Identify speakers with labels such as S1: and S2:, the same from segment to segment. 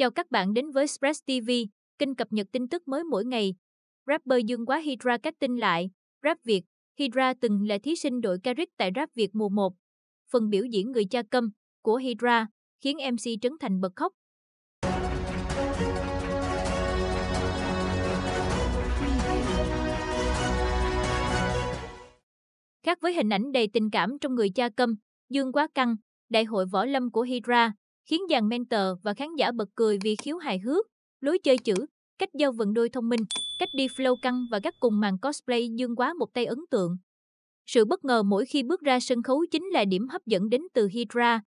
S1: Chào các bạn đến với Express TV, kênh cập nhật tin tức mới mỗi ngày. Rapper Dương Quá Hydra cách tin lại, Rap Việt, Hydra từng là thí sinh đội Caric tại Rap Việt mùa 1. Phần biểu diễn người cha câm của Hydra khiến MC Trấn Thành bật khóc. Khác với hình ảnh đầy tình cảm trong người cha câm, Dương Quá Căng, đại hội võ lâm của Hydra khiến dàn mentor và khán giả bật cười vì khiếu hài hước, lối chơi chữ, cách giao vận đôi thông minh, cách đi flow căng và các cùng màn cosplay dương quá một tay ấn tượng. Sự bất ngờ mỗi khi bước ra sân khấu chính là điểm hấp dẫn đến từ Hydra.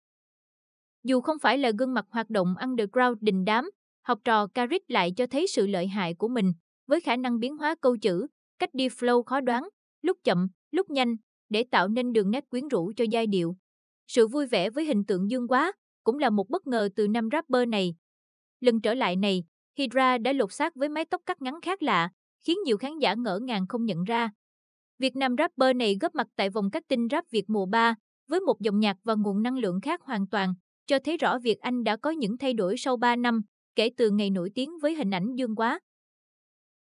S1: Dù không phải là gương mặt hoạt động underground đình đám, học trò Karik lại cho thấy sự lợi hại của mình với khả năng biến hóa câu chữ, cách đi flow khó đoán, lúc chậm, lúc nhanh để tạo nên đường nét quyến rũ cho giai điệu. Sự vui vẻ với hình tượng dương quá, cũng là một bất ngờ từ năm rapper này. Lần trở lại này, Hydra đã lột xác với mái tóc cắt ngắn khác lạ, khiến nhiều khán giả ngỡ ngàng không nhận ra. việc Nam rapper này góp mặt tại vòng cắt tinh rap Việt mùa 3 với một dòng nhạc và nguồn năng lượng khác hoàn toàn, cho thấy rõ việc anh đã có những thay đổi sau 3 năm kể từ ngày nổi tiếng với hình ảnh Dương Quá.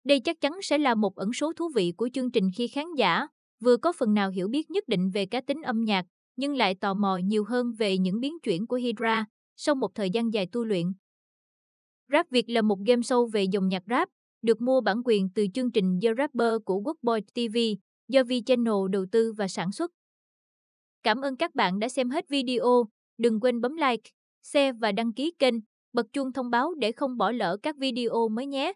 S1: Đây chắc chắn sẽ là một ẩn số thú vị của chương trình khi khán giả vừa có phần nào hiểu biết nhất định về cá tính âm nhạc, nhưng lại tò mò nhiều hơn về những biến chuyển của Hydra sau một thời gian dài tu luyện. Rap Việt là một game show về dòng nhạc rap, được mua bản quyền từ chương trình The Rapper của Workboy TV, do V Channel đầu tư và sản xuất. Cảm ơn các bạn đã xem hết video, đừng quên bấm like, share và đăng ký kênh, bật chuông thông báo để không bỏ lỡ các video mới nhé.